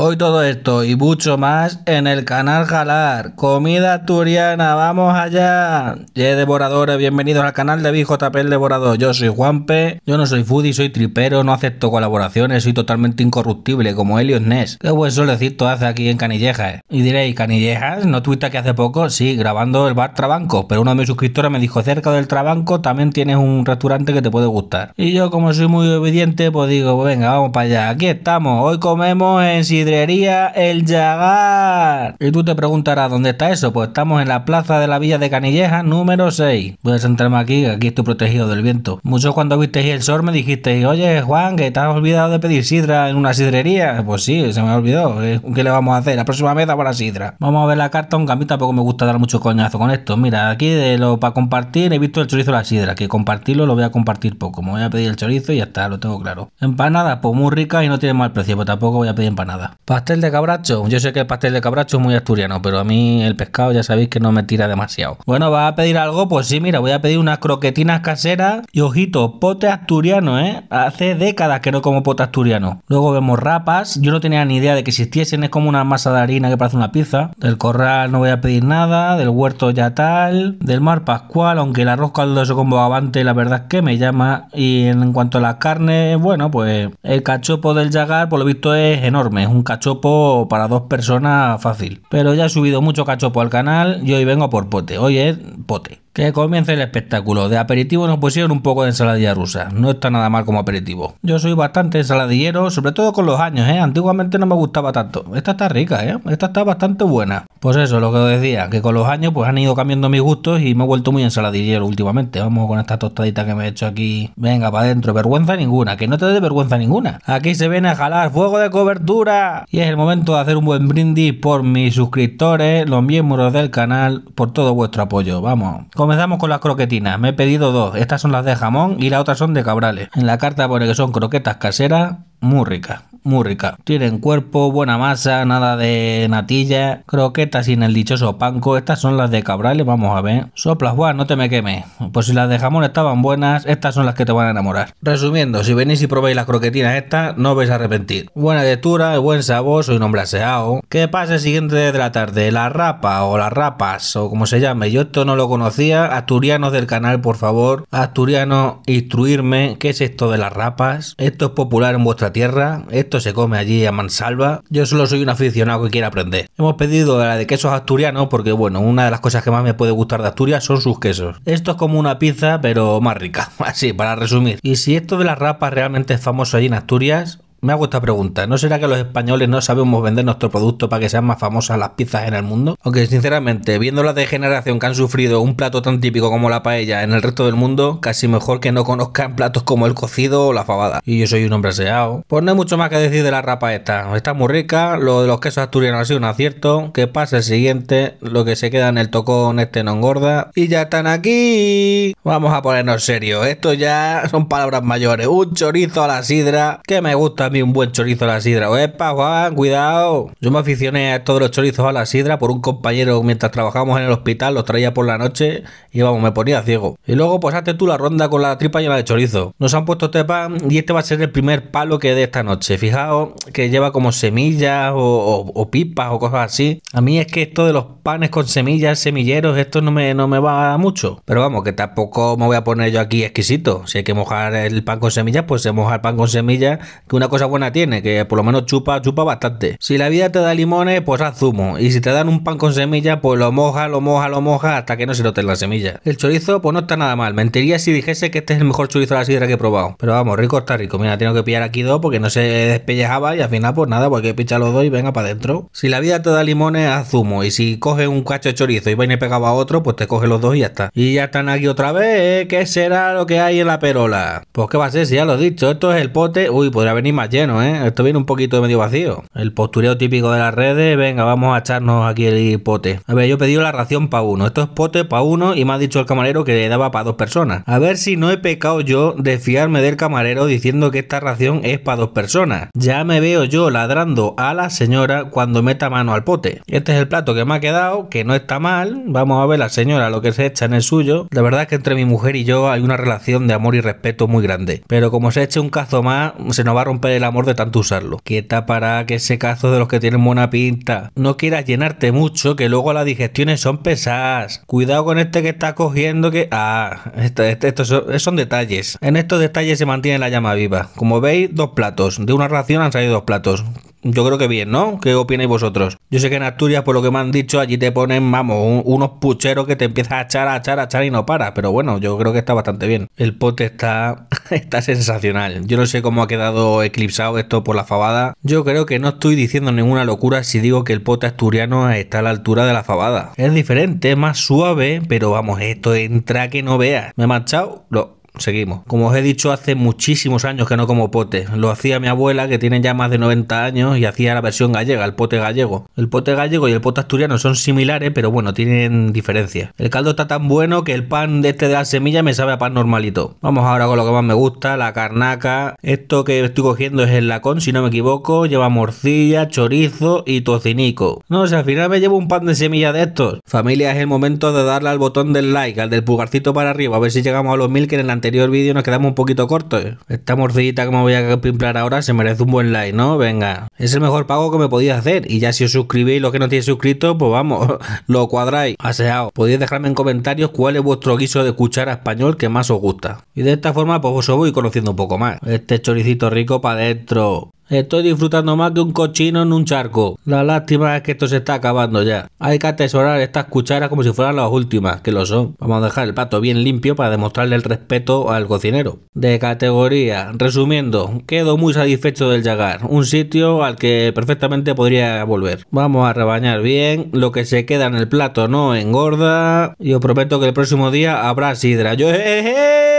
Hoy todo esto y mucho más en el canal Jalar. Comida asturiana, vamos allá. Ye devoradores, bienvenidos al canal de Vijo Tapel Devorador. Yo soy Juanpe, yo no soy foodie, soy tripero, no acepto colaboraciones, soy totalmente incorruptible, como Helios Ness. Qué buen solecito hace aquí en Canillejas. ¿eh? Y diréis, ¿Canillejas? ¿No tuviste que hace poco? Sí, grabando el bar Trabanco, pero uno de mis suscriptores me dijo, cerca del Trabanco también tienes un restaurante que te puede gustar. Y yo, como soy muy obediente, pues digo, venga, vamos para allá. Aquí estamos, hoy comemos en Sid el Llagar. Y tú te preguntarás, ¿dónde está eso? Pues estamos en la plaza de la Villa de Canilleja, número 6. Voy a sentarme aquí, aquí estoy protegido del viento. Muchos cuando visteis el sol me dijiste oye Juan, que te has olvidado de pedir sidra en una sidrería. Pues sí, se me ha olvidado eh, ¿Qué le vamos a hacer? La próxima mesa para sidra. Vamos a ver la carta, aunque a mí me gusta dar mucho coñazo con esto. Mira, aquí de lo para compartir he visto el chorizo de la sidra, que compartirlo lo voy a compartir poco. Me voy a pedir el chorizo y ya está, lo tengo claro. Empanadas, pues muy ricas y no tiene mal precio, pues tampoco voy a pedir empanadas. Pastel de cabracho. Yo sé que el pastel de cabracho es muy asturiano, pero a mí el pescado ya sabéis que no me tira demasiado. Bueno, va a pedir algo? Pues sí, mira, voy a pedir unas croquetinas caseras. Y ojito, pote asturiano, ¿eh? Hace décadas que no como pote asturiano. Luego vemos rapas. Yo no tenía ni idea de que existiesen. Es como una masa de harina que parece una pizza. Del corral no voy a pedir nada. Del huerto ya tal. Del mar pascual, aunque el arroz caldoso con bogavante la verdad es que me llama. Y en cuanto a las carnes, bueno, pues el cachopo del yagar por lo visto es enorme. un un cachopo para dos personas fácil. Pero ya he subido mucho cachopo al canal y hoy vengo por pote. Hoy es pote. Que comience el espectáculo. De aperitivo nos pusieron un poco de ensaladilla rusa. No está nada mal como aperitivo. Yo soy bastante ensaladillero, sobre todo con los años, ¿eh? Antiguamente no me gustaba tanto. Esta está rica, ¿eh? Esta está bastante buena. Pues eso, lo que os decía, que con los años pues han ido cambiando mis gustos y me he vuelto muy ensaladillero últimamente. Vamos con esta tostadita que me he hecho aquí. Venga, para adentro. Vergüenza ninguna, que no te dé vergüenza ninguna. Aquí se viene a jalar fuego de cobertura. Y es el momento de hacer un buen brindis por mis suscriptores, los miembros del canal, por todo vuestro apoyo. Vamos. Comenzamos con las croquetinas. Me he pedido dos. Estas son las de jamón y las otras son de cabrales. En la carta pone que son croquetas caseras muy ricas muy rica. Tienen cuerpo, buena masa, nada de natilla, croquetas sin el dichoso panco. Estas son las de Cabrales, vamos a ver. Soplas, Juan, no te me quemes. Pues si las de jamón estaban buenas, estas son las que te van a enamorar. Resumiendo, si venís y probáis las croquetinas estas, no vais a arrepentir. Buena lectura, buen sabor, soy un hombre aseado. ¿Qué pasa el siguiente de la tarde? La rapa o las rapas o como se llame. Yo esto no lo conocía. Asturianos del canal, por favor. Asturianos, instruirme. ¿Qué es esto de las rapas? ¿Esto es popular en vuestra tierra? esto se come allí a mansalva. Yo solo soy un aficionado que quiere aprender. Hemos pedido la de quesos asturianos porque, bueno, una de las cosas que más me puede gustar de Asturias son sus quesos. Esto es como una pizza, pero más rica. Así, para resumir. Y si esto de las rapas realmente es famoso allí en Asturias, me hago esta pregunta. ¿No será que los españoles no sabemos vender nuestro producto para que sean más famosas las pizzas en el mundo? Aunque sinceramente, viendo la degeneración que han sufrido un plato tan típico como la paella en el resto del mundo, casi mejor que no conozcan platos como el cocido o la fabada. Y yo soy un hombre aseado. Pues no hay mucho más que decir de la rapa esta. Está muy rica, lo de los quesos asturianos ha sido un acierto. Que pasa el siguiente, lo que se queda en el tocón este no engorda. Y ya están aquí. Vamos a ponernos serios. Esto ya son palabras mayores. Un chorizo a la sidra que me gusta mí un buen chorizo a la sidra. ¡Epa, Juan, cuidado! Yo me aficioné a todos los chorizos a la sidra por un compañero mientras trabajábamos en el hospital, los traía por la noche y vamos, me ponía ciego. Y luego, pues hazte tú la ronda con la tripa llena de chorizo. Nos han puesto este pan y este va a ser el primer palo que de esta noche. Fijaos que lleva como semillas o, pipas o cosas así. A mí es que esto de los panes con semillas, semilleros, esto no me, no me va mucho. Pero vamos, que tampoco me voy a poner yo aquí exquisito. Si hay que mojar el pan con semillas, pues se moja el pan con semillas, que una cosa buena tiene, que por lo menos chupa, chupa bastante. Si la vida te da limones, pues haz zumo. Y si te dan un pan con semilla, pues lo moja, lo moja, lo moja hasta que no se noten la semillas. El chorizo, pues no está nada mal. Mentiría si dijese que este es el mejor chorizo de la sidra que he probado. Pero vamos, rico está rico. Mira, tengo que pillar aquí dos porque no se despellejaba y al final, pues nada, porque pues picha los dos y venga para adentro. Si la vida te da limones, haz zumo. Y si coges un cacho de chorizo y va y pegado a otro, pues te coge los dos y ya está. Y ya están aquí otra vez. que ¿eh? ¿Qué será lo que hay en la perola? Pues qué va a ser, si ya lo he dicho. Esto es el pote. Uy, podría venir más lleno, ¿eh? Esto viene un poquito medio vacío. El postureo típico de las redes, venga, vamos a echarnos aquí el pote. A ver, yo he pedido la ración para uno. Esto es pote para uno y me ha dicho el camarero que le daba para dos personas. A ver si no he pecado yo de fiarme del camarero diciendo que esta ración es para dos personas. Ya me veo yo ladrando a la señora cuando meta mano al pote. Este es el plato que me ha quedado, que no está mal. Vamos a ver la señora lo que se echa en el suyo. La verdad es que entre mi mujer y yo hay una relación de amor y respeto muy grande. Pero como se eche un cazo más, se nos va a romper el amor de tanto usarlo. Quieta para que ese cazo de los que tienen buena pinta. No quieras llenarte mucho, que luego las digestiones son pesadas. Cuidado con este que está cogiendo que... Ah, este, este, estos eh, son, detalles. En estos detalles se mantiene la llama viva. Como veis, dos platos. De una ración han salido dos platos. Yo creo que bien, ¿no? ¿Qué opináis vosotros? Yo sé que en Asturias, por lo que me han dicho, allí te ponen, vamos, unos pucheros que te empiezas a echar, a echar, a echar y no para. Pero bueno, yo creo que está bastante bien. El pote está está sensacional. Yo no sé cómo ha quedado eclipsado esto por la fabada. Yo creo que no estoy diciendo ninguna locura si digo que el pote asturiano está a la altura de la fabada. Es diferente, es más suave, pero vamos, esto entra que no veas. Me he marchado. lo seguimos. Como os he dicho, hace muchísimos años que no como pote. Lo hacía mi abuela, que tiene ya más de 90 años, y hacía la versión gallega, el pote gallego. El pote gallego y el pote asturiano son similares, pero bueno, tienen diferencias. El caldo está tan bueno que el pan de este de la semilla me sabe a pan normalito. Vamos ahora con lo que más me gusta, la carnaca. Esto que estoy cogiendo es el lacón, si no me equivoco. Lleva morcilla, chorizo y tocinico. No, sé, al final me llevo un pan de semilla de estos. Familia, es el momento de darle al botón del like, al del pulgarcito para arriba, a ver si llegamos a los mil que en el anterior vídeo nos quedamos un poquito cortos. Esta morcillita que me voy a pimplar ahora se merece un buen like, ¿no? Venga. Es el mejor pago que me podía hacer. Y ya si os suscribís, lo que no tiene suscrito pues vamos, lo cuadráis. Aseado. Podéis dejarme en comentarios cuál es vuestro guiso de cuchara español que más os gusta. Y de esta forma, pues os voy conociendo un poco más. Este choricito rico para adentro. Estoy disfrutando más que un cochino en un charco. La lástima es que esto se está acabando ya. Hay que atesorar estas cucharas como si fueran las últimas, que lo son. Vamos a dejar el plato bien limpio para demostrarle el respeto al cocinero. De categoría, resumiendo, quedo muy satisfecho del llegar. un sitio al que perfectamente podría volver. Vamos a rebañar bien, lo que se queda en el plato no engorda y os prometo que el próximo día habrá sidra. Yo, ¡eh, eh, eh!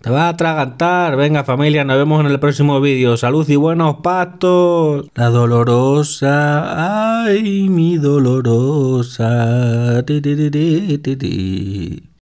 Te vas a atragantar. Venga, familia, nos vemos en el próximo vídeo. Salud y buenos pastos. La dolorosa. Ay, mi dolorosa.